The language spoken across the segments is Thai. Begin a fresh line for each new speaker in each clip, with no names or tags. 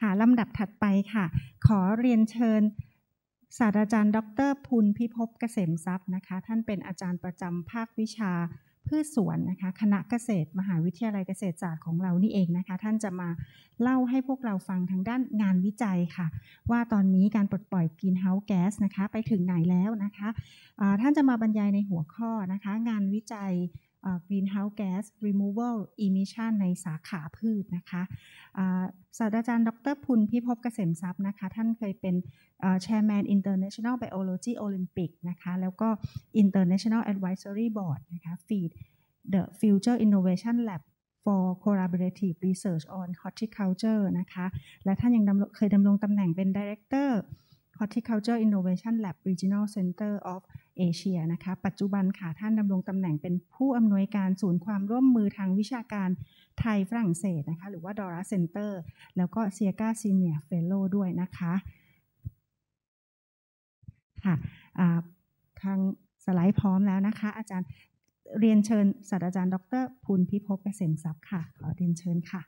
ค่ะลำดับถัดไปค่ะ ขอเรียนเชิญศาสตราจารย์ ดรพูลพิภพเกษมทรัพย์นะคะท่านเป็นอาจารย์ประจำภาควิชาพืชสวนนะคะคณะเกษตรมหาวิทยาลัยเกษตรศาสตร์ของเรานี่เองนะคะ ท่านจะมาเล่าให้พวกเราฟังทางด้านงานวิจัยค่ะ ว่าตอนนี้การปลดปล่อยกินเฮาส์แก๊สนะคะไปถึงไหนแล้วนะคะท่านจะมาบรรยายในหัวข้อนะคะ งานวิจัย Greenhouse Gas Removal Emission ในสาขาพืชนะคะศาสตราจารย์ดรพุนพิภพเกษมทรัพย์นะคะ ท่านเคยเป็น Chairman International Biology Olympic นะคะ แล้วก็ International Advisory Board นะคะ Feed the Future Innovation Lab for Collaborative Research on Horticulture นะคะ และท่านยังเคยดำรงตำแหน่งเป็น Director Horticulture Innovation Lab Regional Center of เอเชียนะคะปัจจุบันค่ะท่านดำรงตำแหน่งเป็นผู้อำนวยการศูนย์ความร่วมมือทางวิชาการไทยฝรั่งเศสนะคะหรือว่าดอร์เซ็นเตอร์แล้วก็เซียกาซีเนียเฟลโลด้วยนะคะค่ะทางสไลด์พร้อมแล้วนะคะ อาจารย์เรียนเชิญศาสตราจารย์ ดรภูลพิภพเกษมทรัพย์ค่ะขอเรียนเชิญค่ะ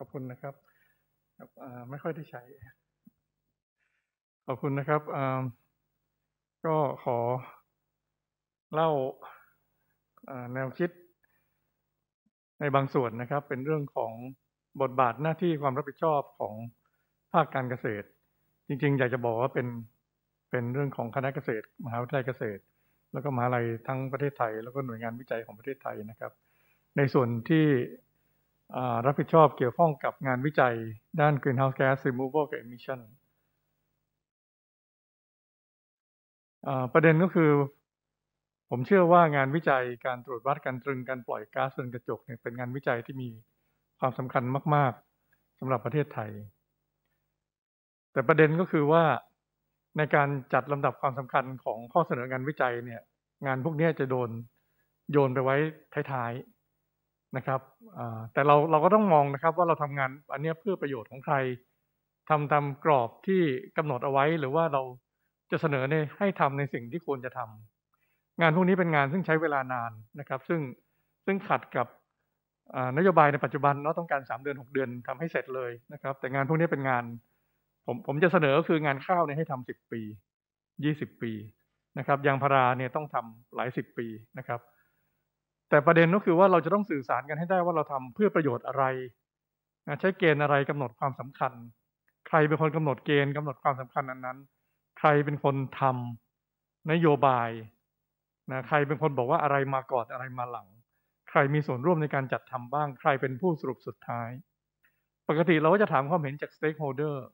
ขอบคุณนะครับครับไม่ค่อยได้ใช้
ขอบคุณนะครับก็ขอเล่าแนวคิดในบางส่วนนะครับ เป็นเรื่องของบทบาทหน้าที่ความรับผิดชอบของภาคการเกษตร จริง ๆ อยากจะบอกว่าเป็นเป็นเรื่องของคณะเกษตร มหาวิทยาลัยเกษตร แล้วก็มหาลัยทั้งประเทศไทย แล้วก็หน่วยงานวิจัยของประเทศไทยนะครับ ในส่วนที่รับผิดชอบเกี่ยวข้องกับงานวิจัยด้าน Greenhouse Gas Removal กับ Emission ประเด็นก็คือ ผมเชื่อว่างานวิจัยการตรวจวัดการตรึงการปล่อยก๊าซเรือนกระจกเนี่ยเป็นงานวิจัยที่มีความสำคัญมาก ๆ สำหรับประเทศไทย แต่ประเด็นก็คือว่าในการจัดลำดับความสำคัญของข้อเสนองานวิจัยเนี่ย งานพวกนี้จะโดนโยนไปไว้ท้ายๆนะครับแต่เราเราก็ต้องมองนะครับว่าเราทำงานอันนี้เพื่อประโยชน์ของใครทำตามกรอบที่กำหนดเอาไว้หรือว่าเราจะเสนอในให้ทำในสิ่งที่ควรจะทำ งานพวกนี้เป็นงานซึ่งใช้เวลานานนะครับซึ่งซึ่งขัดกับนโยบายในปัจจุบันเนาะต้องการ3เดือน 6 เดือนทำให้เสร็จเลยนะครับ แต่งานพวกนี้เป็นงานผมผมจะเสนอคืองานข้าวเนี่ยให้ทำ10ปี20ปีนะครับยางพาราเนี่ยต้องทำหลาย10ปีนะครับแต่ประเด็นก็คือว่าเราจะต้องสื่อสารกันให้ได้ว่าเราทำเพื่อประโยชน์อะไร ใช้เกณฑ์อะไรกำหนดความสำคัญ ใครเป็นคนกำหนดเกณฑ์กำหนดความสำคัญอันนั้น ใครเป็นคนทำนโยบายนะใครเป็นคนบอกว่าอะไรมาก่อนอะไรมาหลัง ใครมีส่วนร่วมในการจัดทำบ้าง ใครเป็นผู้สรุปสุดท้าย ปกติเราก็จะถามความเห็นจากสเต็กโฮเดอร์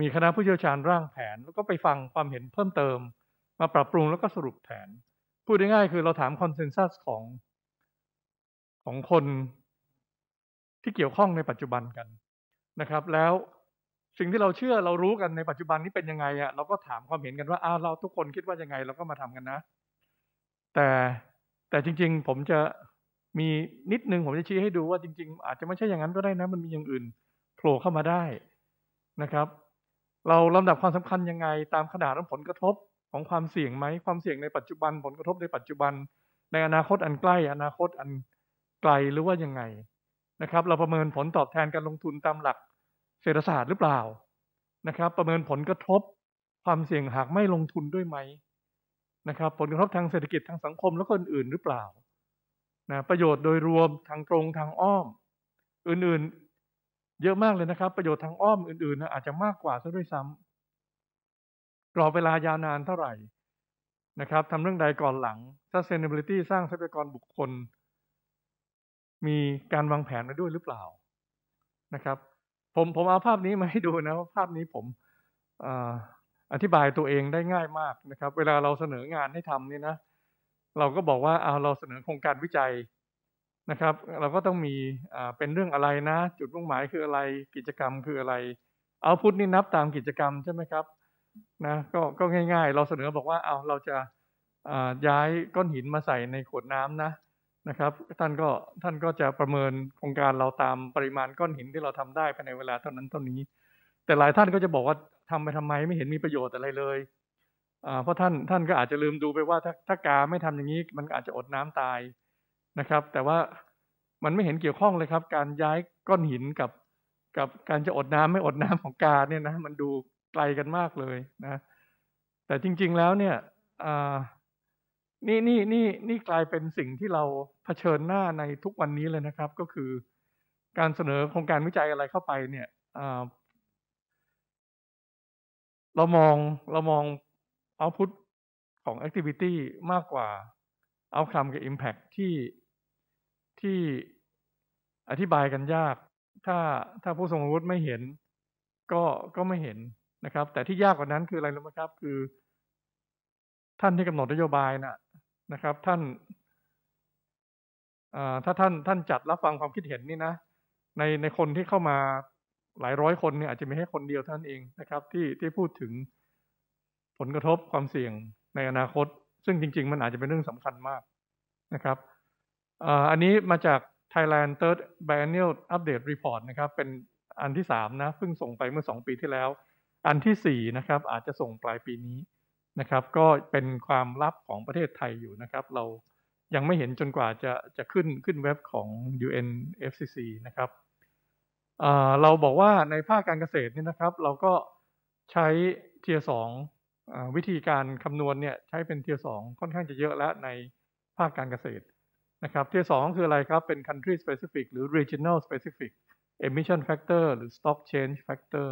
มีคณะผู้เชี่ยวชาญร่างแผนแล้วก็ไปฟังความเห็นเพิ่มเติม มาปรับปรุงแล้วก็สรุปแผนพูดง่ายๆคือเราถามคอนเซนแซสของของคนที่เกี่ยวข้องในปัจจุบันกันนะครับแล้วสิ่งที่เราเชื่อเรารู้กันในปัจจุบันนี้เป็นยังไงอะ่ะเราก็ถามความเห็นกันว่าอ้าเราทุกคนคิดว่ายังไง เราก็มาทำกันนะ แต่แต่จริง ๆ ผมจะมีนิดนึง ผมจะชี้ให้ดูว่าจริง ๆ อาจจะไม่ใช่อย่างนั้นก็ได้นะ มันมีอย่างอื่นโผล่เข้ามาได้นะครับเราลำดับความสำคัญยังไงตามขนาดของผลกระทบของความเสี่ยงไหมความเสี่ยงในปัจจุบัน ผลกระทบในปัจจุบัน ในอนาคตอันใกล้ อนาคตอันไกลหรือว่ายังไงนะครับเราประเมินผลตอบแทนการลงทุนตามหลักเศรษฐศาสตร์หรือเปล่านะครับ ประเมินผลกระทบความเสี่ยงหากไม่ลงทุนด้วยไหมนะครับผลกระทบทางเศรษฐกิจทางสังคมแล้วก็อื่นๆ หรือเปล่านะประโยชน์โดยรวมทางตรงทางอ้อม อื่นๆเยอะมากเลยนะครับ ประโยชน์ทางอ้อมอื่นๆอาจจะมากกว่าซะด้วยซ้ำกรอบเวลายาวนานเท่าไหร่นะครับทำเรื่องใดก่อนหลัง sustainability สร้างทรัพยากรบุคคล มีการวางแผนมาด้วยหรือเปล่านะครับ ผมผมเอาภาพนี้มาให้ดูนะ ภาพนี้ผมอธิบายตัวเองได้ง่ายมากนะครับ เวลาเราเสนองานให้ทำนี่นะ เราก็บอกว่าเอาเราเสนอโครงการวิจัยนะครับ เราก็ต้องมีเป็นเรื่องอะไรนะ จุดมุ่งหมายคืออะไรกิจกรรมคืออะไร เอาพุทนี่นับตามกิจกรรมใช่ไหมครับนะก็ก็ง่าย ๆ เราเสนอบอกว่าเอาเราจะย้ายก้อนหินมาใส่ในขวดน้ำนะนะครับท่านก็ท่านก็จะประเมินโครงการเราตามปริมาณก้อนหินที่เราทำได้ภายในเวลาเท่านั้นเท่านี้ แต่หลายท่านก็จะบอกว่าทำไปทำไมไม่เห็นมีประโยชน์อะไรเลยเพราะท่านท่านก็อาจจะลืมดูไปว่าถ้าถ้ากาไม่ทำอย่างนี้มันอาจจะอดน้ำตายนะครับ แต่ว่ามันไม่เห็นเกี่ยวข้องเลยครับ การย้ายก้อนหินกับกับการจะอดน้ำไม่อดน้ำของกาเนี่ยนะมันดูไกลกันมากเลยนะ แต่จริง ๆแล้วเนี่ยนี่นี่นี่นี่กลายเป็นสิ่งที่เราเผชิญหน้าในทุกวันนี้เลยนะครับ ก็คือการเสนอโครงการวิจัยอะไรเข้าไปเนี่ยเรามองเรามองเอาพุทของ Activity มากกว่าเอาคำกับ Impact ที่ที่อธิบายกันยาก ถ้าถ้าผู้ทรงวุฒิไม่เห็น ก็ก็ไม่เห็นนะครับแต่ที่ยากกว่านั้นคืออะไรรู้ไหมครับ คือ ท่านที่กำหนดนโยบายน่ะนะครับ ท่านถ้าท่านท่านจัดรับฟังความคิดเห็นนี่นะ ในในคนที่เข้ามาหลายร้อยคนเนี่ยอาจจะไม่ใช่คนเดียวท่านเองนะครับ ที่ที่พูดถึงผลกระทบความเสี่ยงในอนาคต ซึ่งจริงๆ มันอาจจะเป็นเรื่องสำคัญมากนะครับอันนี้มาจาก Thailand Third Biennial Update Report นะครับ เป็นอันที่สามนะเพิ่งส่งไปเมื่อสองปีที่แล้วอันที่4นะครับอาจจะส่งปลายปีนี้นะครับก็เป็นความลับของประเทศไทยอยู่นะครับ เรายังไม่เห็นจนกว่าจะจะขึ้นขึ้นเว็บของ UNFCC นะครับเราบอกว่าในภาคการเกษตรนี่นะครับ เราก็ใช้เทียสองวิธีการคำนวณเนี่ยใช้เป็นเทียสองค่อนข้างจะเยอะแล้วในภาคการเกษตรนะครับเทียสองคืออะไรครับ เป็น country specific หรือ regional specific emission factor หรือ stock change factor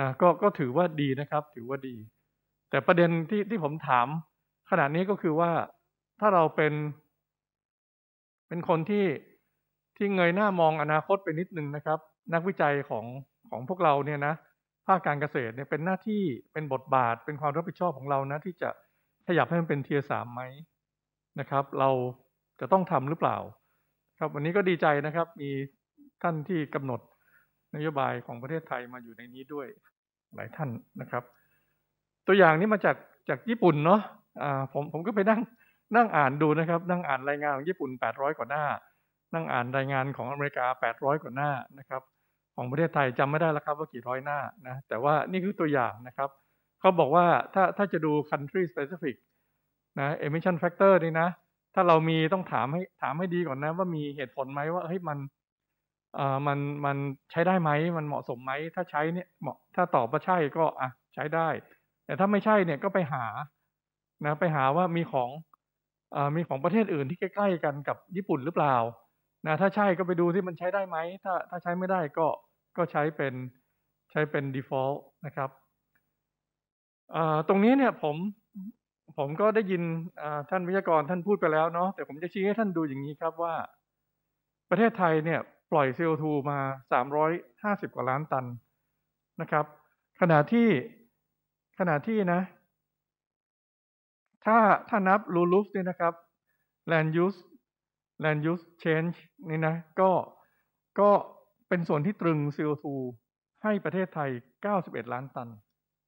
นะก็ก็ถือว่าดีนะครับ ถือว่าดี แต่ประเด็นที่ที่ผมถามขณะนี้ก็คือว่าถ้าเราเป็น เป็นคนที่ที่เงยหน้ามองอนาคตไปนิดนึงนะครับ นักวิจัยของของพวกเราเนี่ยนะภาคการเกษตรเนี่ยเป็นหน้าที่เป็นบทบาท เป็นความรับผิดชอบของเรานะ ที่จะขยับให้มันเป็นเทียสามไหมนะครับ เราจะต้องทำหรือเปล่า ครับวันนี้ก็ดีใจนะครับ มีท่านที่กำหนดนโยบายของประเทศไทยมาอยู่ในนี้ด้วยหลายท่านนะครับ ตัวอย่างนี้มาจากจากญี่ปุ่นเนาะะผมผมก็ไปนั่งนั่งอ่านดูนะครับนั่งอ่านรายงานของญี่ปุ่น 800 กว่าหน้านั่งอ่านรายงานของอเมริกา800 กว่าหน้านะครับของประเทศไทยจำไม่ได้แล้วครับว่ากี่ร้อยหน้านะแต่ว่านี่คือตัวอย่างนะครับเขาบอกว่าถ้าถ้าจะดู country specific นะ emission factor นี่นะ ถ้าเรามีต้องถามให้ถามให้ดีก่อนนะว่ามีเหตุผลไหมว่าเฮ้ยมันมันมันใช้ได้ไหมมันเหมาะสมไหมถ้าใช้เนี่ยเหมาะถ้าตอบว่าใช่ก็อ่ะใช้ได้ แต่ถ้าไม่ใช่เนี่ยก็ไปหานะไปหาว่ามีของอ่มีของประเทศอื่นที่ใกล้ๆ กันกับญี่ปุ่นหรือเปล่านะถ้าใช่ก็ไปดูที่มันใช้ได้ไหมถ้าถ้าใช้ไม่ได้ก็ก็ใช้เป็นใช้เป็น default นะครับตรงนี้เนี่ยผมผมก็ได้ยินท่านวิทยากรท่านพูดไปแล้วเนาะแต่ผมจะชี้ให้ท่านดูอย่างนี้ครับว่าประเทศไทยเนี่ยปล่อย CO2 มา 350 กว่าล้านตัน นะครับ ขณะที่ ขณะที่ นะ ถ้าถ้านับ l u ล u f เนี่ยนะครับ land use land use change นี่นะ ก็ ก็เป็นส่วนที่ตรึง CO2 ให้ประเทศไทย 91 ล้านตัน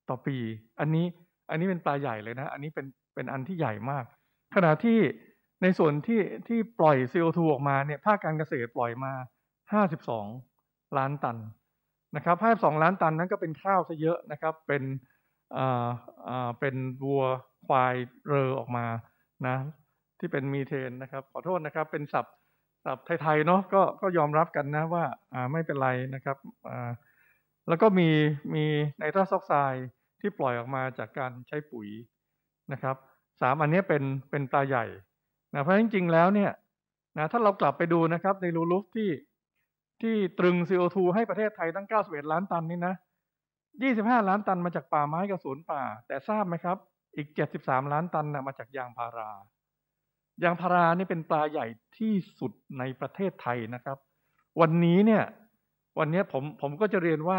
ต่อปี อันนี้ อันนี้เป็นปลาใหญ่เลยนะ อันนี้เป็น เป็นอันที่ใหญ่มาก ขณะที่ ในส่วนที่ ที่ปล่อย CO2 ออกมา เนี่ย ภาคการเกษตรปล่อยมาห้าสสิบองล้านตันนะครับห้าสองล้านตันนั้นก็เป็นข้าวซะเยอะนะครับเป็นเป็นวัวควายเรอออกมานะที่เป็นมีเทนนะครับ ขอโทษนะครับ เป็นสับสับไทยๆเนาะก็ก็ยอมรับกันนะว่าอ่าไม่เป็นไรนะครับอ่าแล้วก็มีมีไนตรัสออกไซด์ที่ปล่อยออกมาจากการใช้ปุ๋ยนะครับสามอันนี้เป็นเป็นปลาใหญ่นะเพราะจริงๆแล้วเนี่ยนะถ้าเรากลับไปดูนะครับในรูลูฟที่ที่ตรึง CO2 ให้ประเทศไทยตั้ง 91 ล้านตันนี่นะ 25 ล้านตันมาจากป่าไม้กับสวนป่า แต่ทราบไหมครับ อีก 73 ล้านตันนะมาจากยางพารา ยางพารานี่เป็นปลาใหญ่ที่สุดในประเทศไทยนะครับ วันนี้เนี่ย วันนี้ผมผมก็จะเรียนว่า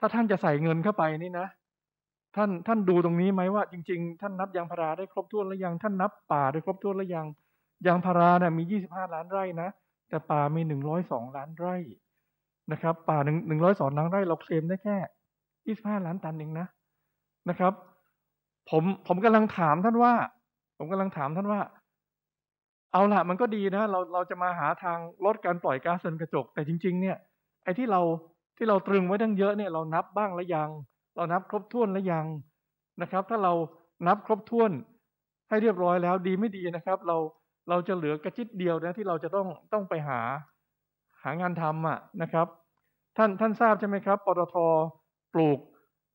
ถ้าท่านจะใส่เงินเข้าไปนี่นะ ท่านท่านดูตรงนี้ไหมว่า จริง ๆ ท่านนับยางพาราได้ครบถ้วนหรือยังท่านนับป่าได้ครบถ้วนหรือยัง ยางพารานะ่ยมี 25 ล้านไร่นะแต่ป่ามีหนึ่งร้อยสองล้านไร่นะครับ ป่าหนึ่งหนึ่งร้อยสองล้านไร่เราเคลมได้แค่ยี่สิบห้าล้านตันเองนะนะครับ ผมผมกำลังถามท่านว่า ผมกำลังถามท่านว่า เอาละมันก็ดีนะ เราเราจะมาหาทางลดการปล่อยก๊าซเรือนกระจก แต่จริง ๆเนี่ยไอ้ที่เราที่เราตรึงไว้ตั้งเยอะเนี่ยเรานับบ้างหรือยัง เรานับครบถ้วนหรือยังนะครับ ถ้าเรานับครบถ้วนให้เรียบร้อยแล้วดีไม่ดีนะครับ เราเราจะเหลือกระจิตเดียวนะที่เราจะต้องต้องไปหาหางานทำอ่ะนะครับ ท่านท่านทราบใช่ไหมครับปตทปลูก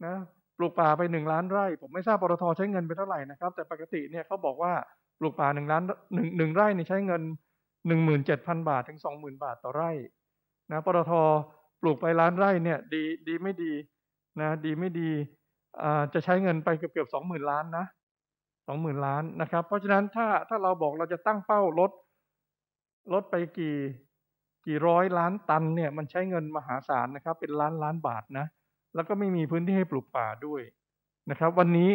นะปลูกป่าไปหนึ่งล้านไร่ ผมไม่ทราบปตทใช้เงินไปเท่าไหร่นะครับ แต่ปกติเนี่ยเขาบอกว่าปลูกป่าหนึ่งล้านหนึ่งหนึ่งไร่นี่ใช้เงินหนึ่งหมื่นเจ็ดพันบาทถึงสองหมื่นบาทต่อไร่นะปตทปลูกไปล้านไร่เนี่ยดีดีไม่ดีนะดีไม่ดีอ่าจะใช้เงินไปเกือบเกือบสองหมื่นล้านนะสองหมื่นล้านนะครับ เพราะฉะนั้น ถ้าถ้าเราบอกเราจะตั้งเป้าลด ลดไปกี่กี่ร้อยล้านตันเนี่ย มันใช้เงินมหาศาลนะครับ เป็นล้านล้านบาทนะ แล้วก็ไม่มีพื้นที่ให้ปลูกป่าด้วยนะครับ วันนี้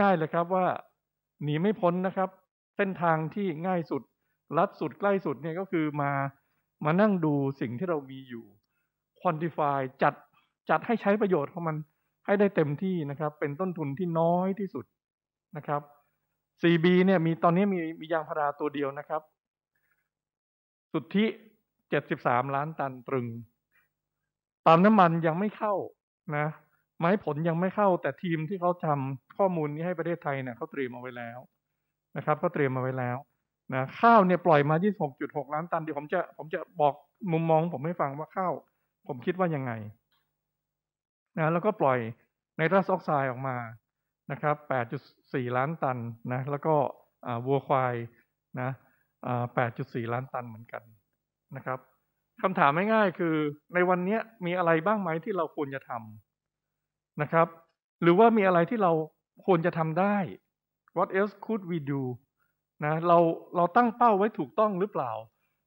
ง่ายๆเลยครับว่าหนีไม่พ้นนะครับ เส้นทางที่ง่ายสุดรัดสุดใกล้สุดเนี่ยก็คือมามานั่งดูสิ่งที่เรามีอยู่ quantify จัดจัดให้ใช้ประโยชน์ของมันให้ได้เต็มที่นะครับ เป็นต้นทุนที่น้อยที่สุดนะครับ 4B เนี่ยมีตอนนี้มีมียางพาราตัวเดียวนะครับ สุทธิ73 ล้านตันตรึงปั๊มน้ำมันยังไม่เข้านะ ไม้ผลยังไม่เข้า แต่ทีมที่เขาทำข้อมูลนี้ให้ประเทศไทยเนี่ยเขาเตรียมเอาไว้แล้วนะครับเขาเตรียมมาไว้แล้วนะข้าวเนี่ยปล่อยมา 26.6 ล้านตันเดี๋ยวผมจะผมจะบอกมุมมอง ผมให้ฟังว่าข้าวผมคิดว่ายังไง นะ แล้วก็ปล่อยไนตรัสออกไซด์ออกมานะครับ 8.4 ล้านตันนะ แล้วก็วัวควายนะ8.4 ล้านตันเหมือนกันนะครับคำถามง่ายๆคือ ในวันนี้มีอะไรบ้างไหมที่เราควรจะทำนะครับ หรือว่ามีอะไรที่เราควรจะทำได้ what else could we do นะ เราเราตั้งเป้าไว้ถูกต้องหรือเปล่า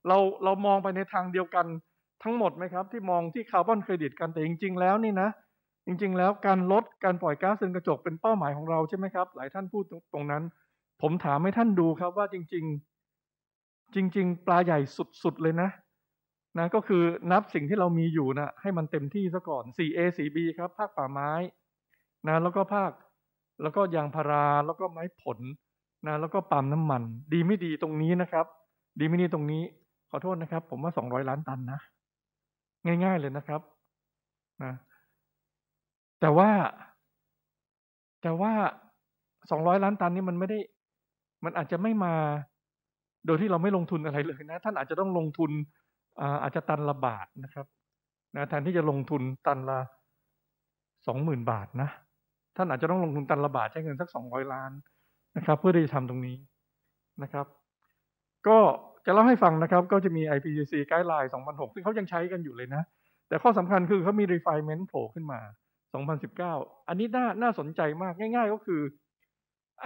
เราเรามองไปในทางเดียวกันทั้งหมดไหมครับ ที่มองที่คาร์บอนเครดิตกันแต่จริง ๆ แล้วนี่นะเจริงๆ แล้วการลดการปล่อยก๊าซเรือนกระจกเป็นเป้าหมายของเราใช่ไหมครับหลายท่านพูดตรงนั้น ผมถามให้ท่านดูครับ ว่าจริง ๆ จริง ๆ ปลาใหญ่สุดๆ เลยนะ นะก็คือนับสิ่งที่เรามีอยู่นะให้มันเต็มที่ซะก่อน 4A 4B ครับ ภาคป่าไม้ นะ แล้วก็ภาค แล้วก็ยางพารา แล้วก็ไม้ผลนะ แล้วก็ปั๊มน้ำมันดี ไม่ดีตรงนี้นะครับ ดีไม่ดีตรงนี้ ขอโทษนะครับ ผมว่า200ล้านตันนะ ง่ายๆเลยนะครับ นะแต่ว่าแต่ว่าสองร้อยล้านตันนี่มันไม่ได้ มันอาจจะไม่มา โดยที่เราไม่ลงทุนอะไรเลยนะ ท่านอาจจะต้องลงทุนอาจจะตันละบาทนะครับนะแทนที่จะลงทุนตันละสองหมื่นบาทนะท่านอาจจะต้องลงทุนตันละบาทใช้เงินสักสองร้อยล้านนะครับ เพื่อที่จะทำตรงนี้นะครับ ก็จะเล่าให้ฟังนะครับ ก็จะมี IPCC ไกด์ไลน์2006ซึ่งเขายังใช้กันอยู่เลยนะ แต่ข้อสำคัญคือเขามี refinement โผล่ขึ้นมา2019 อันนี้น่า น่าสนใจมาก ง่าย ๆ ก็คือ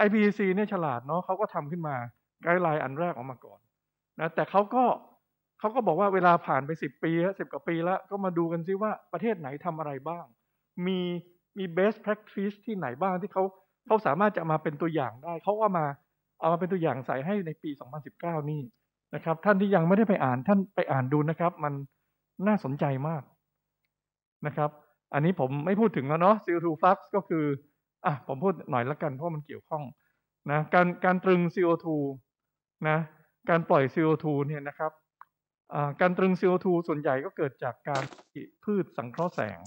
IPC เนี่ยฉลาดเนาะเขาก็ทำขึ้นมา ไกด์ไลน์อันแรกออกมาก่อนนะ แต่เขาก็เขาก็บอกว่าเวลาผ่านไป 10 ปีแล้วสิบกว่าปีแล้ว ก็มาดูกันซิว่าประเทศไหนทำอะไรบ้าง มี มี best practice ที่ไหนบ้างที่เขาเขาสามารถจะมาเป็นตัวอย่างได้ เขาก็มาเอามาเป็นตัวอย่างใส่ให้ในปี 2019 นี่นะครับ ท่านที่ยังไม่ได้ไปอ่าน ท่านไปอ่านดูนะครับ มันน่าสนใจมากนะครับอันนี้ผมไม่พูดถึงแล้วเนาะ CO2 flux ก็คือ อ่ะ ผมพูดหน่อยละกันเพราะมันเกี่ยวข้อง นะ การการตรึง CO2 นะ การปล่อย CO2 เนี่ยนะครับ การตรึง CO2 ส่วนใหญ่ก็เกิดจากการพืชสังเคราะห์แสง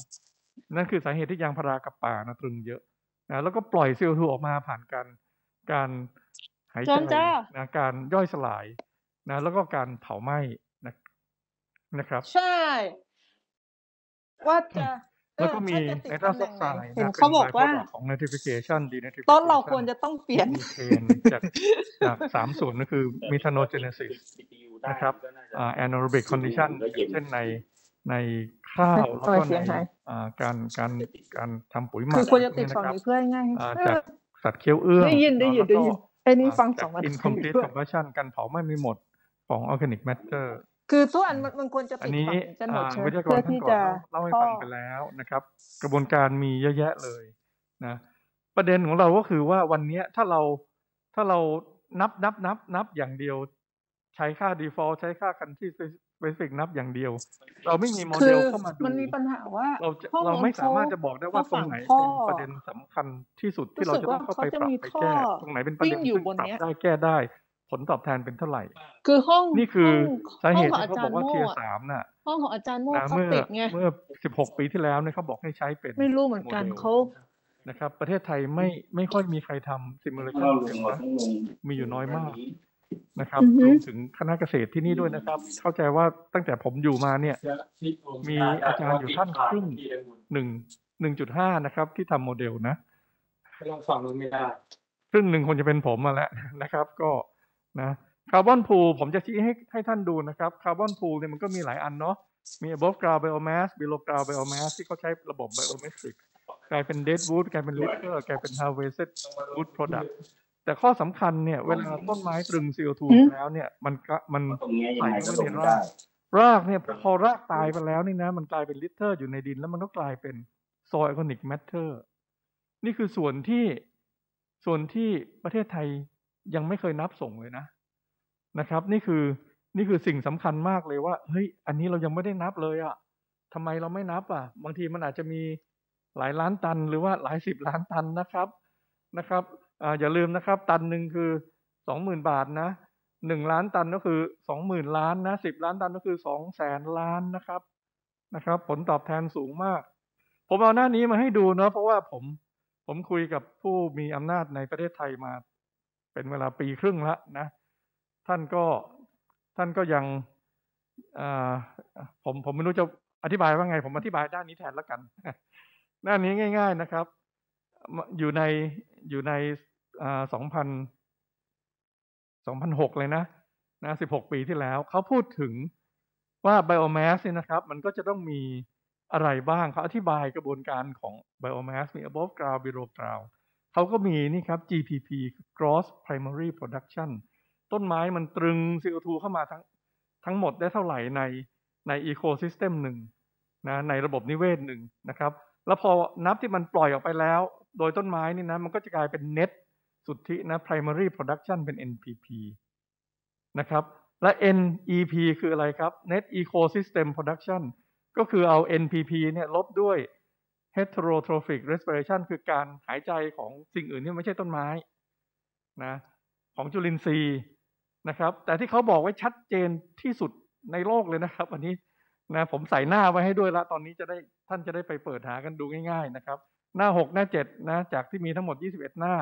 นั่นคือสาเหตุที่ยางพารากับป่านะตรึงเยอะนะแล้วก็ปล่อย CO2 ออกมาผ่านการการหายใจนะการย่อยสลายนะ แล้วก็การเผาไหม้นะนะครับ ใ
ช่ว่าจะ
แล้วก็มีไอ้
ถาซับไซเหเขาบอกว่าข
อง notification ดี n o t i f i c a t i o ต้นเราควร
จะต้องเปลี่ยนทนจา
กจากสามส่วนก็คือมิท n นเจเนซิสนะครับอ anaerobic condition เช่นในในข้าวแล้วก็ในการการการทำปุ๋ยหมักคือควรจะติดสั่งนี้เ
พื่อง่ายจาก
สัตว์เคี้ยวเอื้อได้ยินได้ยินได้ยิน
ไอ้นี่ฟังสองวัน incomplete
combustion การเผาไม้ไม่หมดของ organic matter
คือตัวอันมันควรจะติดฝังจนหมดเชื้อเพื่อที่จะเล่าให้ฟัง
ไปแล้วนะครับ กระบวนการมีเยอะแยะเลยนะ ประเด็นของเราก็คือว่าวันนี้ถ้าเราถ้าเรานับนับนับนับอย่างเดียว ใช้ค่า default ใช้ค่าคันที่เ specific นับอย่างเดียว เราไม่มีโมเดลเข้ามาดูมันมีปัญหาว่าเราเราไม่สามารถจะบอกได้ว่าตรงไหนเป็นประเด็นสำคัญที่สุดที่เราจะต้องเข้าไปปรับไปแก้ตรงไหนเป็นประเด็นที่ปรับได้แก้ได้ผลตอบแทนเป็นเท่าไหร่
คือห้องนี่คือสาเหตุที่เขาบอกว่าเทียสามน่ะห้องของอาจารย์โมกเขาปิดไง
เมื่อสิบหกปีที่แล้วเนี่ยเขาบอกให้ใช้เป็น ไม่รู้เหมือนกันเขานะครับ ประเทศไทยไม่ไม่ค่อยมีใครทำซิมูเลชันเชงวมีอยู่น้อยมากนะครับรวมถึงคณะเกษตรที่นี่ด้วยนะครับ เข้าใจว่าตั้งแต่ผมอยู่มาเนี่ยมีอาจารย์อยู่ท่านครึ่งหนึ่งหนึ่งจุดห้านะครับ ที่ทำโมเดลนะลองฟังดูไม่ได้ครึ่งหนึ่งคนจะเป็นผมมาแล้วนะครับ ก็นะคาร์บอนพูล ผมจะชี้ให้ให้ท่านดูนะครับคาร์บอนพูลเนี่ยมันก็มีหลายอันเนาะมี above ground biomass below ground biomass ที่เขาใช้ระบบ biometric กลายเป็น dead wood กลายเป็น litter กลายเป็น harvested wood product แต่ข้อสำคัญเนี่ยเวลาต้นไม้ตรึง CO2 แล้วเนี่ยมันมันใส่เข้าไปในรากรากเนี่ยพอรากตายไปแล้วนี่นะ มันกลายเป็นลิเทอร์อยู่ในดินแล้วมันก็กลายเป็น soil organic matter นี่คือส่วนที่ส่วนที่ประเทศไทยยังไม่เคยนับส่งเลยนะนะครับ นี่คือนี่คือสิ่งสำคัญมากเลยว่าเฮ้ยอันนี้เรายังไม่ได้นับเลยอะ่ะทำไมเราไม่นับอะ่ะบางทีมันอาจจะมีหลายล้านตันหรือว่าหลายสิบล้านตันนะครับนะครับออย่าลืมนะครับ ตันหนึ่งคือสองหมื่นบาทนะหนึ่งล้านตันก็คือสองหมื่นล้านนะสิบล้านตันก็คือสองแสนล้านนะครับนะครับ ผลตอบแทนสูงมาก ผมเอาหน้านี้มาให้ดูเนาะเพราะว่าผมผมคุยกับผู้มีอำนาจในประเทศไทยมาเป็นเวลาปีครึ่งละนะ ท่านก็ท่านก็ยังผมผมไม่รู้จะอธิบายว่าไง ผมอธิบายด้านนี้แทนแล้วกันด้านนี้ง่าย ๆนะครับ อยู่ในอยู่ในสองพันสองพันหกเลยนะ นะสิบหกปีที่แล้ว เขาพูดถึงว่าไบโอแมสเนี่ยนะครับ มันก็จะต้องมีอะไรบ้างเขาอธิบายกระบวนการของไบโอแมสมีอบอบกราวบิโรกราวราวเขาก็มีนี่ครับ GPP Gross Primary Production ต้นไม้มันตรึง CO2 เข้ามาทั้งทั้งหมดได้เท่าไหร่ในในอีโคซิสเต็มหนึ่งนะในระบบนิเวศหนึ่งนะครับแล้วพอนับที่มันปล่อยออกไปแล้ว โดยต้นไม้นี่นะมันก็จะกลายเป็นเน็ตสุทธินะ primary production เป็น NPP นะครับและ NEP คืออะไรครับ net ecosystem production ก็คือเอา NPP เนี่ยลบด้วย heterotrophic respiration คือการหายใจของสิ่งอื่นที่ไม่ใช่ต้นไม้นะของจุลินทรีย์นะครับแต่ที่เขาบอกไว้ชัดเจนที่สุดในโลกเลยนะครับอันนี้นะผมใส่หน้าไว้ให้ด้วยละตอนนี้จะได้ท่านจะได้ไปเปิดหากันดูง่าย ๆนะครับ หน้า 6 หน้า7นะจากที่มีทั้งหมด 21 หน้า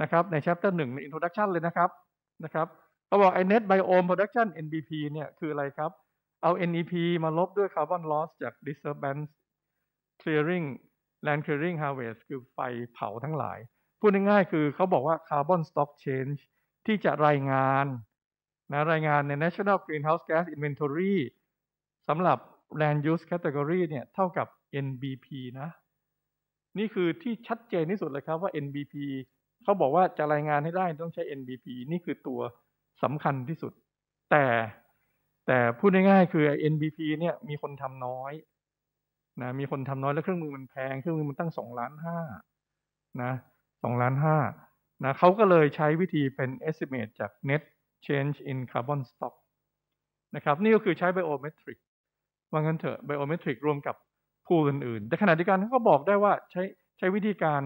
นะครับใน chapter 1ใน introduction เลยนะครับนะครับเขาบอกไอ net biome production NBP เนี่ยคืออะไรครับ เอา NEP มาลบด้วย carbon loss จาก disturbance clearing land clearing harvest คือไฟเผาทั้งหลาย พูดง่ายๆ คือเขาบอกว่า carbon stock change ที่จะรายงานนะรายงานใน national greenhouse gas inventory สำหรับ land use category เนี่ย เท่ากับ NBP นะ นี่คือที่ชัดเจนที่สุดเลยครับว่า NBP เขาบอกว่าจะรายงานให้ได้ต้องใช้ NBP นี่คือตัวสำคัญที่สุด แต่แต่พูดง่ายๆ คือ NBP เนี่ย มีคนทำน้อยนะมีคนทำน้อยแล้วเครื่องมือมันแพง เครื่องมือมันตั้งสองล้านห้านะสองล้านห้านะเขาก็เลยใช้วิธีเป็น estimate จาก net change in carbon stock นะครับนี่ก็คือใช้ biometric ว่างั้นเถอะ biometric รวมกับผู้อื่นๆแต่ขณะเดียวกันเขาก็บอกได้ว่าใช้ใช้วิธีการ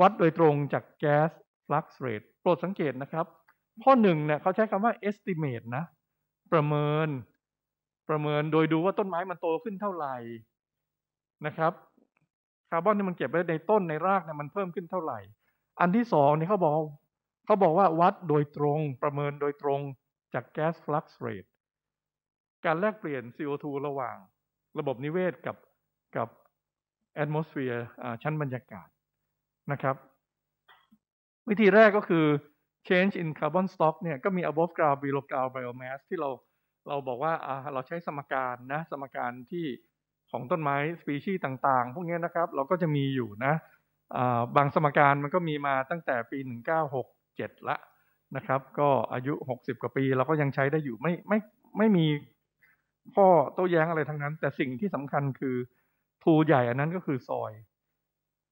วัดโดยตรงจากแก๊ส flux rate โปรดสังเกตนะครับข้อหนึ่งเนี่ยเขาใช้คำว่า estimate นะประเมินประเมินโดยดูว่าต้นไม้มันโตขึ้นเท่าไหร่นะครับคาร์บอนที่มันเก็บไว้ในต้นในรากเนี่ยมันเพิ่มขึ้นเท่าไหร่ อันที่สองนี่เขาบอกเขาบอกว่าวัดโดยตรงประเมินโดยตรงจากแก๊สฟลักซ์เรทการแลกเปลี่ยน CO2 ระหว่างระบบนิเวศกับกับแอดมอสเฟียร์ชั้นบรรยากาศนะครับ วิธีแรกก็คือ change in carbon stock เนี่ยก็มี above ground below ground biomass ที่เราเราบอกว่าเราใช้สมการนะสมการที่ของต้นไม้ สปีชีส์ต่าง ๆ พวกนี้นะครับ เราก็จะมีอยู่นะบางสมการมันก็มีมาตั้งแต่ปี 1967ละนะครับ ก็อายุ 60 กว่าปีเราก็ยังใช้ได้อยู่ไม่ไม่ไม่มีข้อโต้แย้งอะไรทั้งนั้น แต่สิ่งที่สำคัญคือทูใหญ่อันนั้นก็คือซอย